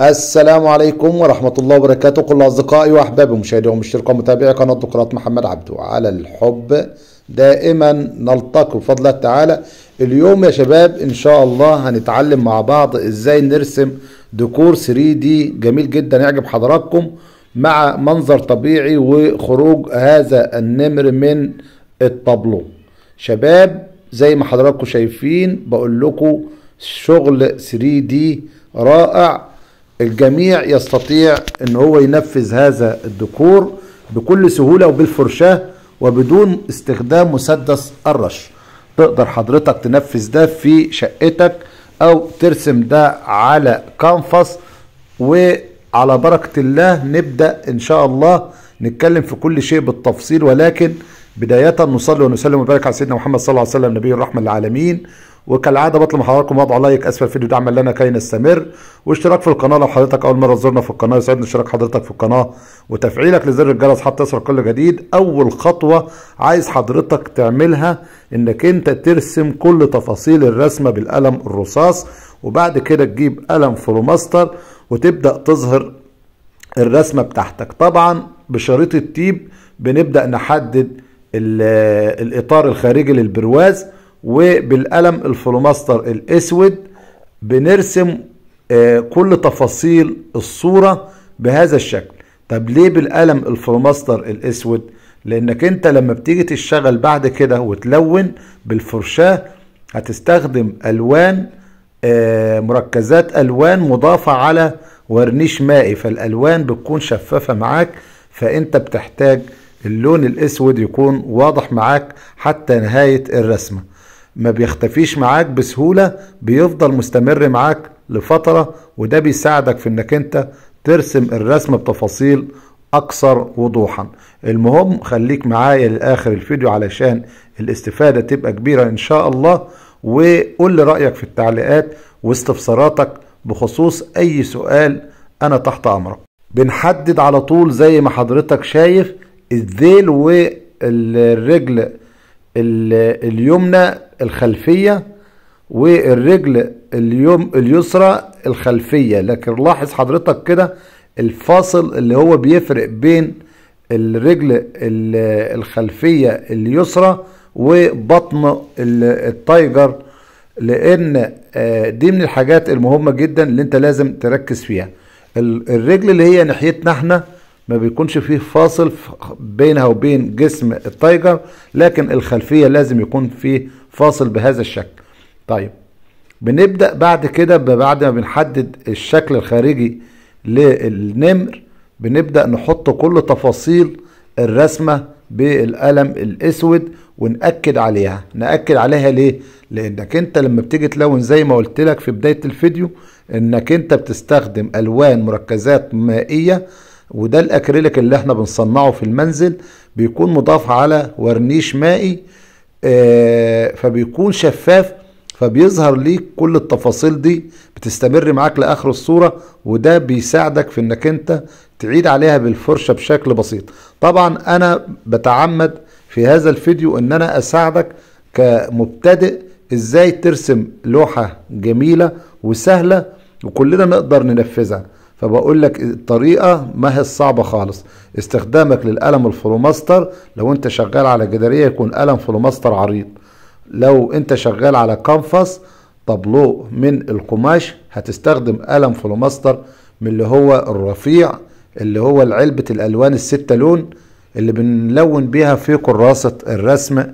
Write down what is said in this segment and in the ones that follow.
السلام عليكم ورحمة الله وبركاته كل أصدقائي وأحبابي ومشاهدي ومشتركي ومتابعي قناة دكتورات محمد عبدو على الحب دائما نلتقي بفضل الله تعالى اليوم يا شباب إن شاء الله هنتعلم مع بعض إزاي نرسم ديكور 3 دي جميل جدا يعجب حضراتكم مع منظر طبيعي وخروج هذا النمر من الطابلو شباب زي ما حضراتكم شايفين بقول لكم شغل 3 دي رائع الجميع يستطيع ان هو ينفذ هذا الدكور بكل سهولة وبالفرشاة وبدون استخدام مسدس الرش تقدر حضرتك تنفذ ده في شقتك او ترسم ده على كانفاس وعلى بركة الله نبدأ ان شاء الله نتكلم في كل شيء بالتفصيل ولكن بداية نصلي ونسلم وبارك على سيدنا محمد صلى الله عليه وسلم نبي الرحمة للعالمين وكالعاده بطلب من حضراتكم وضع لايك اسفل الفيديو دعما لنا كي نستمر واشتراك في القناه لو حضرتك اول مره تزورنا في القناه يسعدني اشتراك حضرتك في القناه وتفعيلك لزر الجرس حتى تصل كل جديد اول خطوه عايز حضرتك تعملها انك انت ترسم كل تفاصيل الرسمه بالقلم الرصاص وبعد كده تجيب قلم فلوماستر وتبدا تظهر الرسمه بتاعتك طبعا بشريط التيب بنبدا نحدد الاطار الخارجي للبرواز وبالقلم الفلوماستر الاسود بنرسم آه، كل تفاصيل الصورة بهذا الشكل طب ليه بالقلم الفلوماستر الاسود لانك انت لما بتيجي تشتغل بعد كده وتلون بالفرشاة هتستخدم الوان آه، مركزات الوان مضافة على ورنيش مائي فالالوان بتكون شفافة معاك فانت بتحتاج اللون الاسود يكون واضح معاك حتى نهاية الرسمة ما بيختفيش معاك بسهولة بيفضل مستمر معاك لفترة وده بيساعدك في انك انت ترسم الرسم بتفاصيل اكثر وضوحا المهم خليك معايا لاخر الفيديو علشان الاستفادة تبقى كبيرة ان شاء الله وقول لي رأيك في التعليقات واستفساراتك بخصوص اي سؤال انا تحت امرك بنحدد على طول زي ما حضرتك شايف الذيل والرجل اليمنى الخلفية والرجل اليوم اليسرى الخلفية لكن لاحظ حضرتك كده الفاصل اللي هو بيفرق بين الرجل الخلفية اليسرى وبطن التايجر لان آه، دي من الحاجات المهمة جدا اللي انت لازم تركز فيها الرجل اللي هي ناحيتنا احنا ما بيكونش فيه فاصل بينها وبين جسم التايجر لكن الخلفية لازم يكون فيه فاصل بهذا الشكل طيب بنبدأ بعد كده بعد ما بنحدد الشكل الخارجي للنمر بنبدأ نحط كل تفاصيل الرسمة بالقلم الاسود ونأكد عليها نأكد عليها ليه لانك انت لما بتيجي تلون زي ما قلت لك في بداية الفيديو انك انت بتستخدم الوان مركزات مائية وده الاكريليك اللي احنا بنصنعه في المنزل بيكون مضاف على ورنيش مائي آه، فبيكون شفاف فبيظهر ليك كل التفاصيل دي بتستمر معاك لاخر الصوره وده بيساعدك في انك انت تعيد عليها بالفرشه بشكل بسيط طبعا انا بتعمد في هذا الفيديو ان انا اساعدك كمبتدئ ازاي ترسم لوحه جميله وسهله وكلنا نقدر ننفذها فبقول لك الطريقة ما هي الصعبة خالص استخدامك للقلم الفلوماستر لو انت شغال على جدارية يكون قلم فلوماستر عريض لو انت شغال على كانفاس طبلو من القماش هتستخدم قلم فلوماستر من اللي هو الرفيع اللي هو علبة الألوان الستة لون اللي بنلون بيها في كراسة الرسم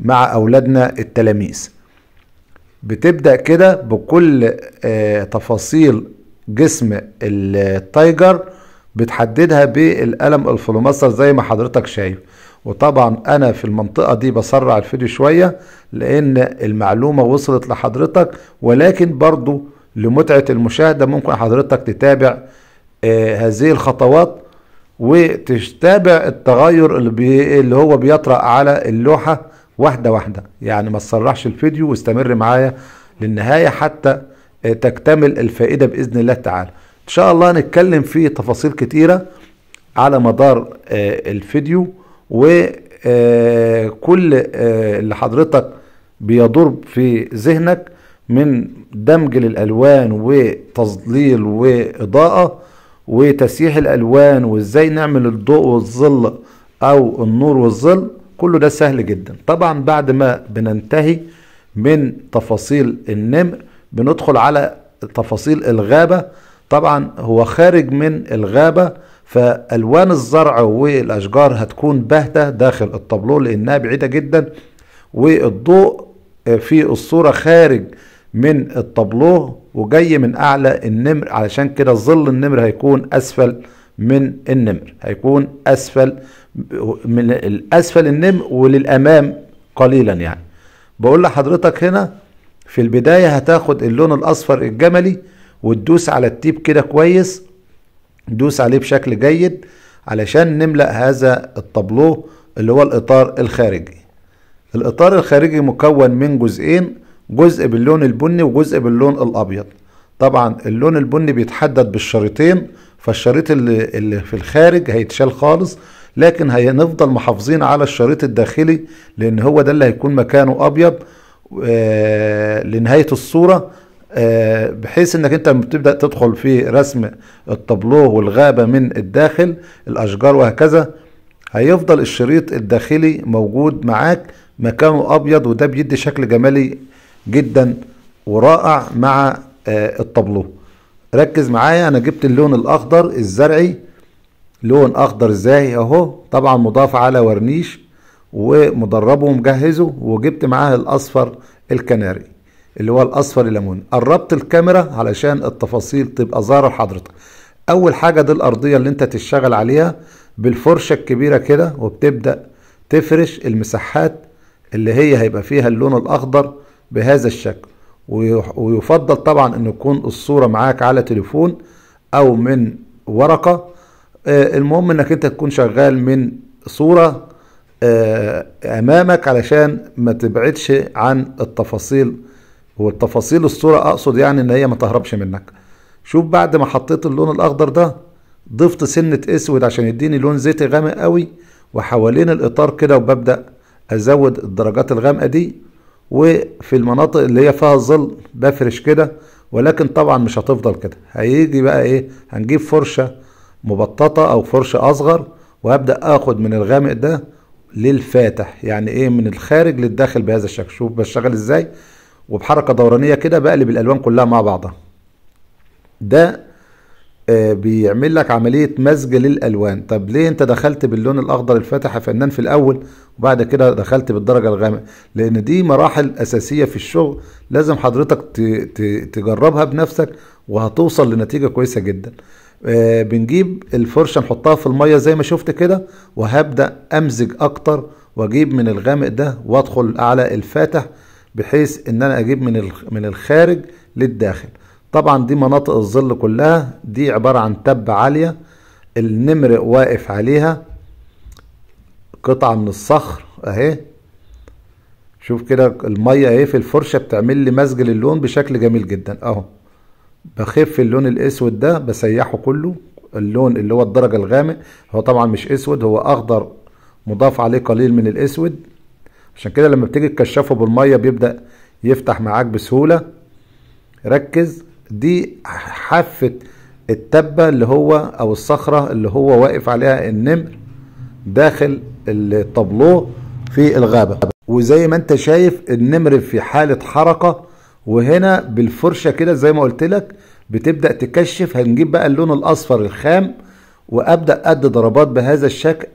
مع أولادنا التلاميذ بتبدأ كده بكل آه، تفاصيل جسم التايجر بتحددها بالقلم الفلوماستر زي ما حضرتك شايف وطبعا انا في المنطقة دي بسرع الفيديو شوية لان المعلومة وصلت لحضرتك ولكن برضو لمتعة المشاهدة ممكن حضرتك تتابع آه، هذه الخطوات وتتابع التغير اللي, اللي هو بيطرأ على اللوحة واحدة واحدة يعني ما تسرعش الفيديو واستمر معايا للنهاية حتى تكتمل الفائدة بإذن الله تعالى إن شاء الله نتكلم في تفاصيل كتيرة على مدار آه، الفيديو وكل آه، آه، اللي حضرتك بيدور في ذهنك من دمج للألوان وتظليل وإضاءة وتسييح الألوان وإزاي نعمل الضوء والظل أو النور والظل كله ده سهل جدا طبعا بعد ما بننتهي من تفاصيل النمر بندخل على تفاصيل الغابة طبعا هو خارج من الغابة فألوان الزرع والأشجار هتكون باهتة داخل الطابلو لأنها بعيدة جدا والضوء في الصورة خارج من الطابلو وجاي من أعلى النمر علشان كده ظل النمر هيكون أسفل من النمر هيكون أسفل من الأسفل النمر وللأمام قليلا يعني بقول لحضرتك هنا في البداية هتاخد اللون الاصفر الجملي وتدوس على التيب كده كويس دوس عليه بشكل جيد علشان نملأ هذا الطابلوه اللي هو الاطار الخارجي الاطار الخارجي مكون من جزئين جزء باللون البني وجزء باللون الابيض طبعا اللون البني بيتحدد بالشريطين فالشريط اللي, اللي في الخارج هيتشال خالص لكن هنفضل محافظين على الشريط الداخلي لان هو ده اللي هيكون مكانه ابيض آه، لنهايه الصوره آه، بحيث انك انت بتبدا تدخل في رسم الطابلوه والغابه من الداخل الاشجار وهكذا هيفضل الشريط الداخلي موجود معاك مكانه ابيض وده بيدي شكل جمالي جدا ورائع مع آه، الطابلوه ركز معايا انا جبت اللون الاخضر الزرعي لون اخضر زاهي اهو طبعا مضاف على ورنيش ومدربه ومجهزه وجبت معاه الاصفر الكناري اللي هو الاصفر الليمون قربت الكاميرا علشان التفاصيل تبقى ظاهره لحضرتك اول حاجه دي الارضيه اللي انت تشتغل عليها بالفرشه الكبيره كده وبتبدا تفرش المساحات اللي هي هيبقى فيها اللون الاخضر بهذا الشكل ويفضل طبعا ان يكون الصوره معاك على تليفون او من ورقه آه، المهم انك انت تكون شغال من صوره آه، امامك علشان ما تبعدش عن التفاصيل والتفاصيل الصورة اقصد يعني ان هي ما تهربش منك شوف بعد ما حطيت اللون الاخضر ده ضفت سنة اسود عشان يديني لون زيتي غامق قوي وحوالين الاطار كده وببدأ ازود الدرجات الغامقة دي وفي المناطق اللي هي فيها ظل بفرش كده ولكن طبعا مش هتفضل كده هيجي بقى ايه هنجيب فرشة مبططة او فرشة اصغر وهبدأ اخد من الغامق ده للفاتح يعني ايه من الخارج للداخل بهذا الشكل شوف بشتغل ازاي وبحركة دورانية كده بقلب الالوان كلها مع بعضها ده آه بيعمل لك عملية مزج للالوان طب ليه انت دخلت باللون الاخضر الفاتح يا فنان في الاول وبعد كده دخلت بالدرجة الغامقة لان دي مراحل اساسية في الشغل لازم حضرتك تجربها بنفسك وهتوصل لنتيجة كويسة جدا آه، بنجيب الفرشه نحطها في الميه زي ما شفت كده وهبدا امزج اكتر واجيب من الغامق ده وادخل على الفاتح بحيث ان انا اجيب من من الخارج للداخل طبعا دي مناطق الظل كلها دي عباره عن تب عاليه النمر واقف عليها قطعه من الصخر اهي شوف كده الميه اهي في الفرشه بتعمل لي مزج للون بشكل جميل جدا اهو بخف اللون الاسود ده بسيحه كله اللون اللي هو الدرجة الغامق هو طبعا مش اسود هو اخضر مضاف عليه قليل من الاسود عشان كده لما بتيجي تكشفه بالمية بيبدأ يفتح معاك بسهولة ركز دي حافة التبة اللي هو او الصخرة اللي هو واقف عليها النمر داخل الطابلوه في الغابة وزي ما انت شايف النمر في حالة حركة وهنا بالفرشه كده زي ما قلت لك بتبدا تكشف هنجيب بقى اللون الاصفر الخام وابدا ادي ضربات بهذا الشكل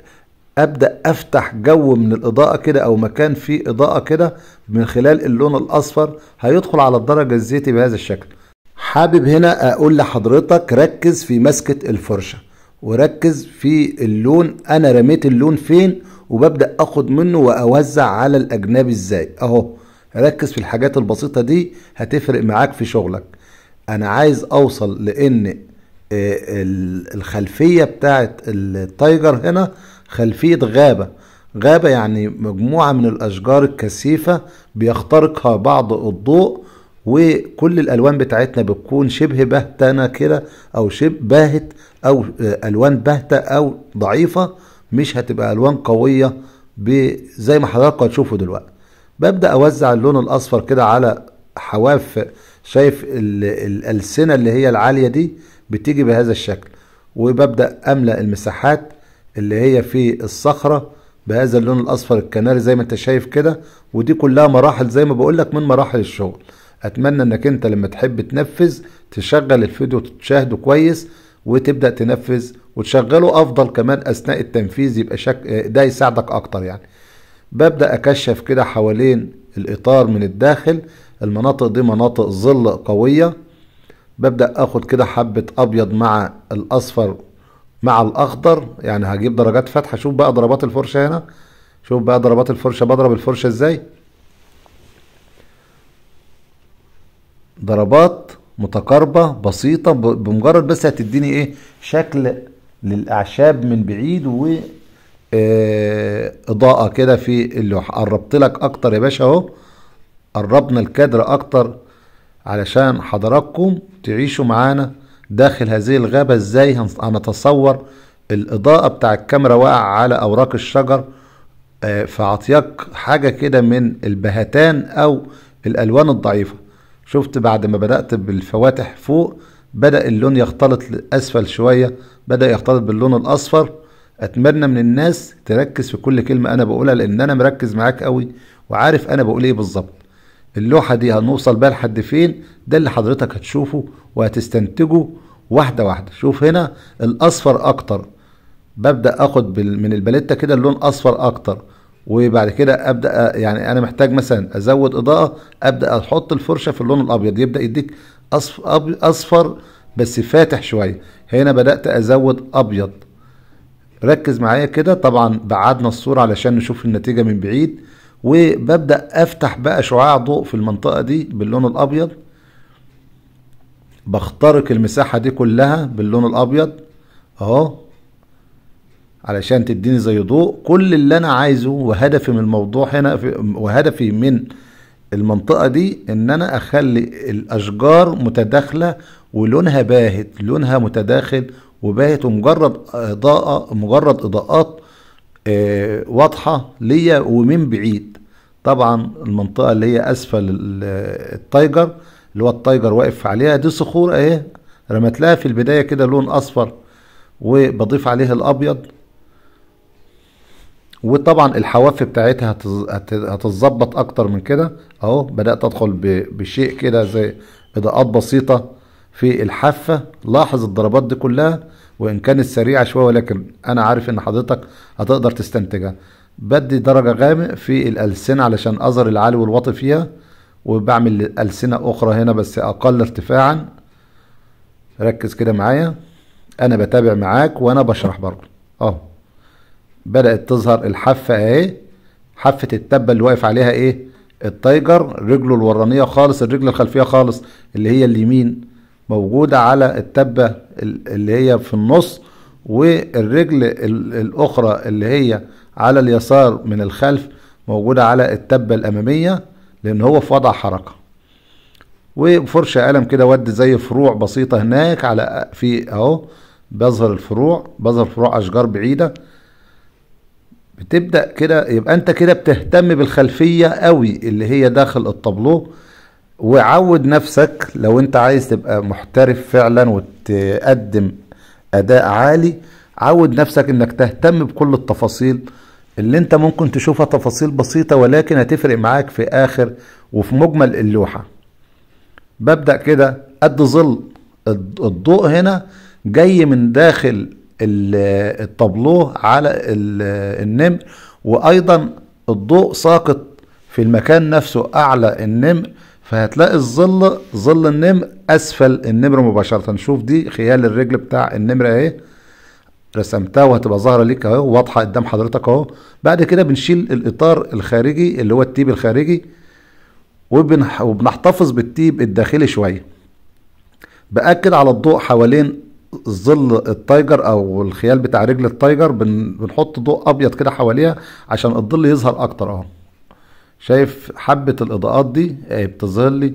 ابدا افتح جو من الاضاءه كده او مكان فيه اضاءه كده من خلال اللون الاصفر هيدخل على الدرجه الزيتي بهذا الشكل حابب هنا اقول لحضرتك ركز في مسكه الفرشه وركز في اللون انا رميت اللون فين وببدا اخد منه واوزع على الاجنبي ازاي اهو ركز في الحاجات البسيطة دي هتفرق معاك في شغلك انا عايز اوصل لان آه، الخلفية بتاعت التايجر هنا خلفية غابة غابة يعني مجموعة من الأشجار الكثيفة بيخترقها بعض الضوء وكل الألوان بتاعتنا بتكون شبه بهتانة كده أو شبه باهت أو آه، ألوان باهتة أو ضعيفة مش هتبقى ألوان قوية زي ما حضراتكم هتشوفوا دلوقتي ببدا اوزع اللون الاصفر كده على حواف شايف الالسنه اللي هي العاليه دي بتيجي بهذا الشكل وببدا املا المساحات اللي هي في الصخره بهذا اللون الاصفر الكناري زي ما انت شايف كده ودي كلها مراحل زي ما بقول لك من مراحل الشغل اتمنى انك انت لما تحب تنفذ تشغل الفيديو وتشاهده كويس وتبدا تنفذ وتشغله افضل كمان اثناء التنفيذ يبقى شك... ده يساعدك اكتر يعني ببدأ أكشف كده حوالين الإطار من الداخل المناطق دي مناطق ظل قوية ببدأ أخد كده حبة أبيض مع الأصفر مع الأخضر يعني هجيب درجات فتحة شوف بقى ضربات الفرشة هنا شوف بقى ضربات الفرشة بضرب الفرشة إزاي ضربات متقاربة بسيطة بمجرد بس هتديني إيه شكل للأعشاب من بعيد و اه اضاءه كده في اللوحه قربت لك اكتر يا باشا اهو قربنا الكادر اكتر علشان حضراتكم تعيشوا معانا داخل هذه الغابه ازاي هنتصور الاضاءه بتاع الكاميرا واقع على اوراق الشجر اه فعطيك حاجه كده من البهتان او الالوان الضعيفه شفت بعد ما بدات بالفواتح فوق بدا اللون يختلط لأسفل شويه بدا يختلط باللون الاصفر اتمنى من الناس تركز في كل كلمه انا بقولها لان انا مركز معاك قوي وعارف انا بقول ايه بالظبط اللوحه دي هنوصل بيها لحد فين ده اللي حضرتك هتشوفه وهتستنتجه واحده واحده شوف هنا الاصفر اكتر ببدا اخد من الباليته كده اللون اصفر اكتر وبعد كده ابدا يعني انا محتاج مثلا ازود اضاءه ابدا احط الفرشه في اللون الابيض يبدا يديك اصفر بس فاتح شويه هنا بدات ازود ابيض ركز معايا كده طبعا بعدنا الصورة علشان نشوف النتيجة من بعيد وببدأ افتح بقى شعاع ضوء في المنطقة دي باللون الابيض بخترق المساحة دي كلها باللون الابيض اهو علشان تديني زي ضوء كل اللي انا عايزه وهدفي من الموضوع هنا وهدفي من المنطقة دي ان انا اخلي الاشجار متداخلة ولونها باهت لونها متداخل وبقت مجرد اضاءه مجرد اضاءات آه، واضحه ليا ومن بعيد طبعا المنطقه اللي هي اسفل التايجر اللي هو التايجر واقف عليها دي صخور اهي رمت لها في البدايه كده لون اصفر وبضيف عليها الابيض وطبعا الحواف بتاعتها هتتظبط اكتر من كده اهو بدات ادخل بشيء كده زي اضاءات بسيطه في الحافة لاحظ الضربات دي كلها وإن كانت سريعة شوية ولكن أنا عارف إن حضرتك هتقدر تستنتجها بدي درجة غامق في الألسنة علشان أظهر العالي والواطي فيها وبعمل ألسنة أخرى هنا بس أقل ارتفاعا ركز كده معايا أنا بتابع معاك وأنا بشرح برضه أهو بدأت تظهر الحافة أهي حافة التبة اللي واقف عليها إيه التايجر رجله الورانية خالص الرجل الخلفية خالص اللي هي اليمين موجودة على التبة اللي هي في النص والرجل الأخرى اللي هي على اليسار من الخلف موجودة على التبة الأمامية لأن هو في وضع حركة وفرشة قلم كده ودي زي فروع بسيطة هناك على في أهو بظهر الفروع بظهر فروع أشجار بعيدة بتبدأ كده يبقى أنت كده بتهتم بالخلفية قوي اللي هي داخل الطابلوه وعود نفسك لو انت عايز تبقى محترف فعلا وتقدم اداء عالي عود نفسك انك تهتم بكل التفاصيل اللي انت ممكن تشوفها تفاصيل بسيطة ولكن هتفرق معاك في اخر وفي مجمل اللوحة ببدأ كده قد ظل الضوء هنا جاي من داخل الطابلوه على النمر وايضا الضوء ساقط في المكان نفسه اعلى النمر فهتلاقي الظل ظل النمر اسفل النمر مباشره شوف دي خيال الرجل بتاع النمر اهي رسمتها وهتبقى ظاهره ليك اهو واضحه قدام حضرتك اهو بعد كده بنشيل الاطار الخارجي اللي هو التيب الخارجي وبنح وبنحتفظ بالتيب الداخلي شويه باكد على الضوء حوالين ظل التايجر او الخيال بتاع رجل التايجر بنحط ضوء ابيض كده حواليها عشان الظل يظهر اكتر اهو شايف حبة الإضاءات دي آه، بتظهر لي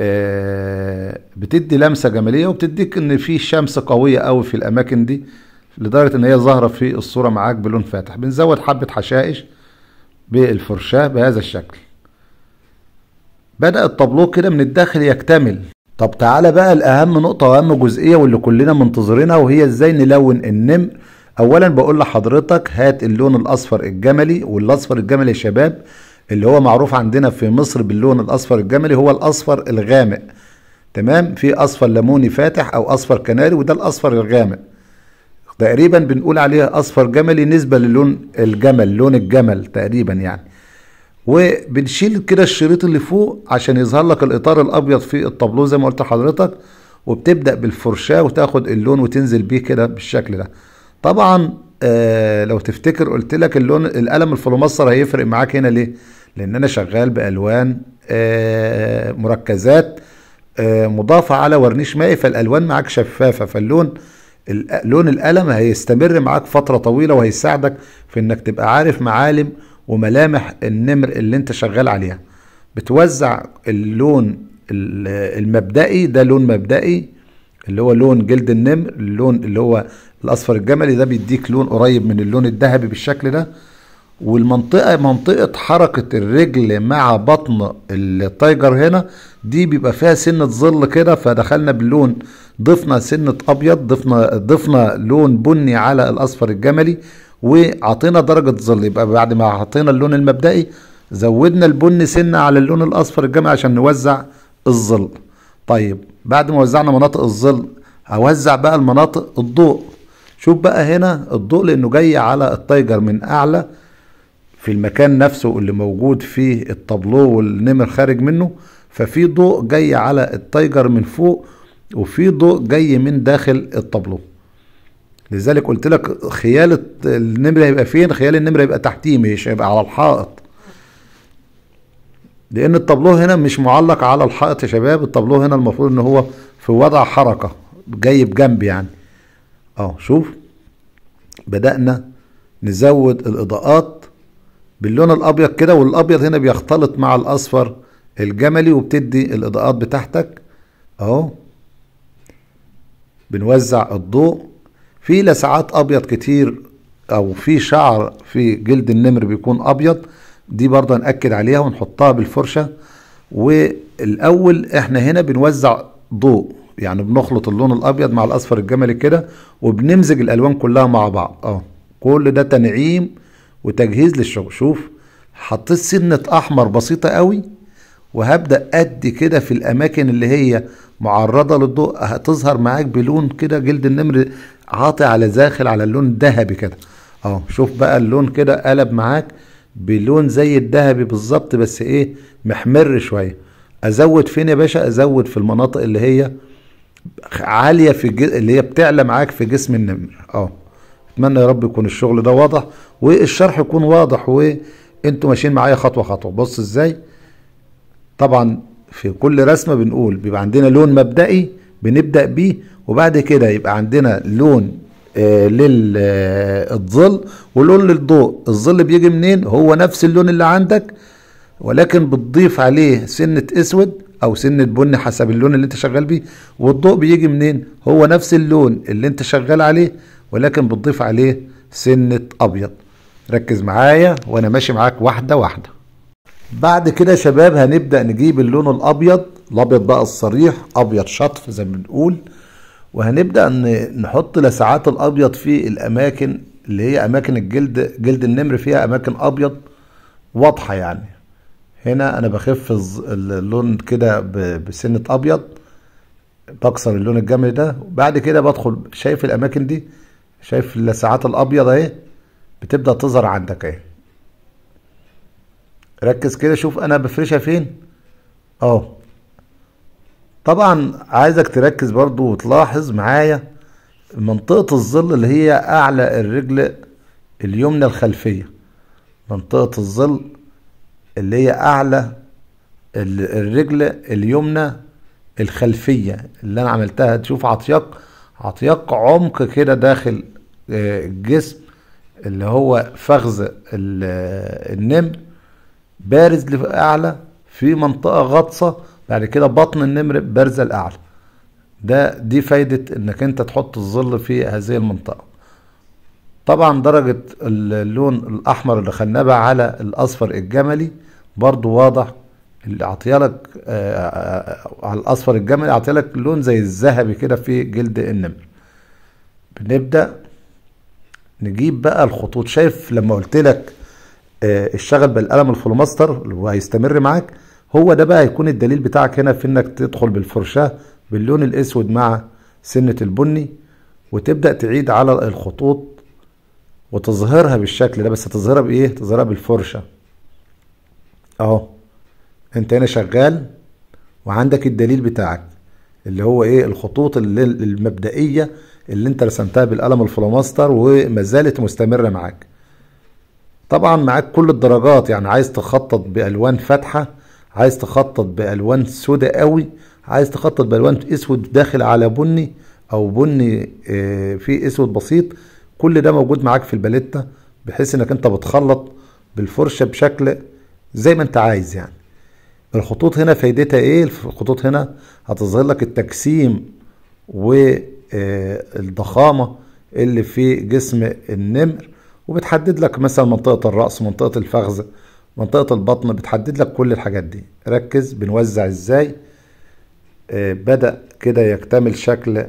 آه، بتدي لمسة جمالية وبتديك إن في شمس قوية أوي في الأماكن دي لدرجة إن هي ظاهرة في الصورة معاك بلون فاتح بنزود حبة حشائش بالفرشاة بهذا الشكل بدأ الطابلو كده من الداخل يكتمل طب تعالى بقى الأهم نقطة وأهم جزئية واللي كلنا منتظرينها وهي إزاي نلون النمر أولا بقول لحضرتك هات اللون الأصفر الجملي والأصفر الجملي يا شباب اللي هو معروف عندنا في مصر باللون الاصفر الجملي هو الاصفر الغامق تمام في اصفر ليموني فاتح او اصفر كناري وده الاصفر الغامق تقريبا بنقول عليه اصفر جملي نسبه للون الجمل لون الجمل تقريبا يعني وبنشيل كده الشريط اللي فوق عشان يظهر لك الاطار الابيض في الطابلو زي ما قلت لحضرتك وبتبدا بالفرشاه وتاخد اللون وتنزل بيه كده بالشكل ده طبعا آه لو تفتكر قلت لك اللون القلم الفلومستر هيفرق معاك هنا ليه لان انا شغال بالوان آه، مركزات آه، مضافه على ورنيش مائي فالالوان معاك شفافه فاللون لون القلم هيستمر معاك فتره طويله وهيساعدك في انك تبقى عارف معالم وملامح النمر اللي انت شغال عليها بتوزع اللون المبدئي ده لون مبدئي اللي هو لون جلد النمر اللون اللي هو الاصفر الجملي ده بيديك لون قريب من اللون الذهبي بالشكل ده والمنطقة منطقة حركة الرجل مع بطن التايجر هنا دي بيبقى فيها سنة ظل كده فدخلنا باللون ضفنا سنة أبيض ضفنا ضفنا لون بني على الأصفر الجملي وعطينا درجة ظل يبقى بعد ما حطينا اللون المبدئي زودنا البني سنة على اللون الأصفر الجملي عشان نوزع الظل طيب بعد ما وزعنا مناطق الظل أوزع بقى المناطق الضوء شوف بقى هنا الضوء لأنه جاي على التايجر من أعلى في المكان نفسه اللي موجود فيه الطابلو والنمر خارج منه ففي ضوء جاي على التايجر من فوق وفي ضوء جاي من داخل الطابلو لذلك قلت لك خيال النمر هيبقى فين خيال النمر هيبقى تحتيه مش هيبقى على الحائط لان الطابلو هنا مش معلق على الحائط يا شباب الطابلو هنا المفروض ان هو في وضع حركه جاي بجنب يعني اه شوف بدأنا نزود الإضاءات باللون الابيض كده والابيض هنا بيختلط مع الاصفر الجملي وبتدي الاضاءات بتاعتك اهو بنوزع الضوء في لسعات ابيض كتير او في شعر في جلد النمر بيكون ابيض دي برضه ناكد عليها ونحطها بالفرشة والاول احنا هنا بنوزع ضوء يعني بنخلط اللون الابيض مع الاصفر الجملي كده وبنمزج الالوان كلها مع بعض اه كل ده تنعيم وتجهيز للشغل شوف حطيت سنة أحمر بسيطة قوي وهبدأ قد كده في الأماكن اللي هي معرضة للضوء هتظهر معاك بلون كده جلد النمر عاطي على زاخل على اللون الذهبي كده اهو شوف بقى اللون كده قلب معاك بلون زي الذهبي بالظبط بس ايه محمر شوية ازود فين يا باشا ازود في المناطق اللي هي عالية في اللي هي بتعلى معاك في جسم النمر اه اتمنى يا رب يكون الشغل ده واضح والشرح يكون واضح وانتوا ماشيين معايا خطوه خطوه بص ازاي طبعا في كل رسمه بنقول بيبقى عندنا لون مبدئي بنبدا بيه وبعد كده يبقى عندنا لون آه للظل آه، ولون للضوء الظل بيجي منين هو نفس اللون اللي عندك ولكن بتضيف عليه سنه اسود او سنه بني حسب اللون اللي انت شغال بيه والضوء بيجي منين هو نفس اللون اللي انت شغال عليه ولكن بتضيف عليه سنة أبيض ركز معايا وأنا ماشي معاك واحدة واحدة بعد كده شباب هنبدأ نجيب اللون الأبيض الأبيض بقى الصريح أبيض شطف زي ما بنقول وهنبدأ نحط لسعات الأبيض في الأماكن اللي هي أماكن الجلد جلد النمر فيها أماكن أبيض واضحة يعني هنا أنا بخف اللون كده بسنة أبيض بكسر اللون الجمل ده وبعد كده بدخل شايف الأماكن دي شايف اللسعات الابيض اهي بتبدا تظهر عندك اهي ركز كده شوف انا بفرشها فين اهو طبعا عايزك تركز برضو وتلاحظ معايا منطقة الظل اللي هي أعلى الرجل اليمنى الخلفية منطقة الظل اللي هي أعلى الرجل اليمنى الخلفية اللي أنا عملتها تشوف عطيق عطيق عمق كده داخل آه، الجسم اللي هو فخذ آه، النمر بارز لأعلى في منطقة غطسة بعد كده بطن النمر بارزة لأعلى ده دي فايدة انك انت تحط الظل في هذه المنطقة طبعا درجة اللون الاحمر اللي خلناه على الاصفر الجملي برضو واضح اللي لك آه، آه، آه، على الاصفر الجمل لك لون زي الذهبي كده في جلد النمل بنبدا نجيب بقى الخطوط شايف لما قلت لك اشتغل بالقلم الفلوماستر وهيستمر معاك هو ده بقى هيكون الدليل بتاعك هنا في انك تدخل بالفرشاه باللون الاسود مع سنه البني وتبدا تعيد على الخطوط وتظهرها بالشكل ده بس تظهرها بايه تظهرها بالفرشه اهو انت هنا شغال وعندك الدليل بتاعك اللي هو ايه الخطوط المبدئيه اللي انت رسمتها بالقلم الفلوماستر وما زالت مستمره معاك طبعا معاك كل الدرجات يعني عايز تخطط بالوان فاتحه عايز تخطط بالوان سودة قوي عايز تخطط بالوان اسود داخل على بني او بني آه، فيه اسود بسيط كل ده موجود معاك في الباليتا بحيث انك انت بتخلط بالفرشه بشكل زي ما انت عايز يعني الخطوط هنا فايدتها ايه الخطوط هنا هتظهر لك التجسيم والضخامه آه، اللي في جسم النمر وبتحدد لك مثلا منطقه الراس منطقه الفخذ منطقه البطن بتحدد لك كل الحاجات دي ركز بنوزع ازاي آه، بدا كده يكتمل شكل آه،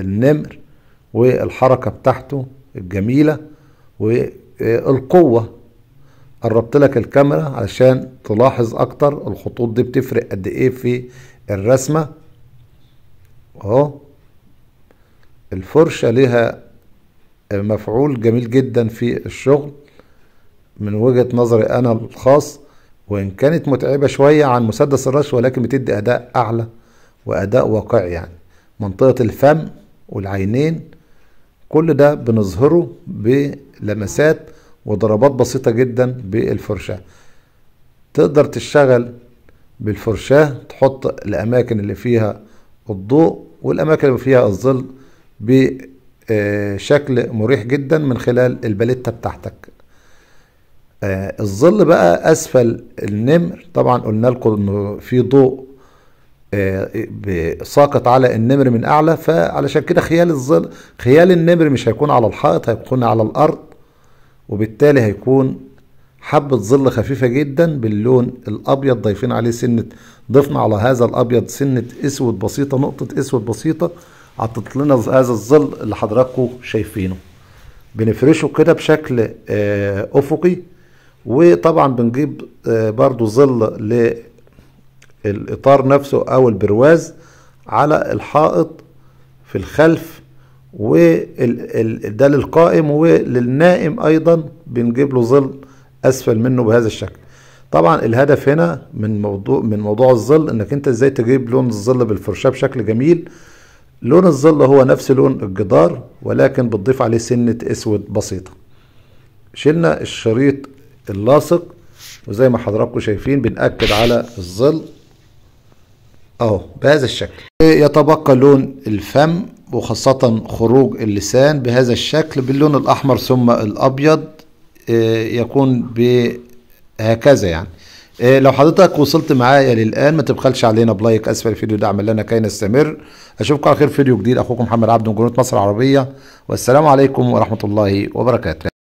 النمر والحركه بتاعته الجميله والقوه قربت لك الكاميرا علشان تلاحظ اكتر الخطوط دي بتفرق قد ايه في الرسمة اهو الفرشة ليها مفعول جميل جدا في الشغل من وجهة نظري انا الخاص وان كانت متعبة شوية عن مسدس الرش ولكن بتدي اداء اعلى واداء واقعي يعني منطقة الفم والعينين كل ده بنظهره بلمسات وضربات بسيطة جدا بالفرشاة تقدر تشتغل بالفرشاة تحط الأماكن اللي فيها الضوء والأماكن اللي فيها الظل بشكل مريح جدا من خلال الباليته بتاعتك آه، الظل بقى أسفل النمر طبعا قلنا لكم إنه في ضوء آه، ساقط على النمر من أعلى فعلشان كده خيال الظل خيال النمر مش هيكون على الحائط هيكون على الأرض وبالتالي هيكون حبة ظل خفيفة جدا باللون الأبيض ضايفين عليه سنة ضفنا على هذا الأبيض سنة أسود بسيطة نقطة أسود بسيطة عطت لنا هذا الظل اللي حضراتكم شايفينه بنفرشه كده بشكل آه، أفقي وطبعا بنجيب آه، برضو ظل للإطار نفسه أو البرواز على الحائط في الخلف وده للقائم وللنائم ايضا بنجيب له ظل اسفل منه بهذا الشكل طبعا الهدف هنا من موضوع من موضوع الظل انك انت ازاي تجيب لون الظل بالفرشاه بشكل جميل لون الظل هو نفس لون الجدار ولكن بتضيف عليه سنه اسود بسيطه شلنا الشريط اللاصق وزي ما حضراتكم شايفين بنأكد على الظل اهو بهذا الشكل يتبقى لون الفم وخاصة خروج اللسان بهذا الشكل باللون الأحمر ثم الأبيض آه، يكون بهكذا يعني آه، لو حضرتك وصلت معايا للآن ما تبخلش علينا بلايك أسفل الفيديو ده اعمل لنا كي نستمر أشوفكم على خير فيديو جديد أخوكم محمد عبد من مصر العربية والسلام عليكم ورحمة الله وبركاته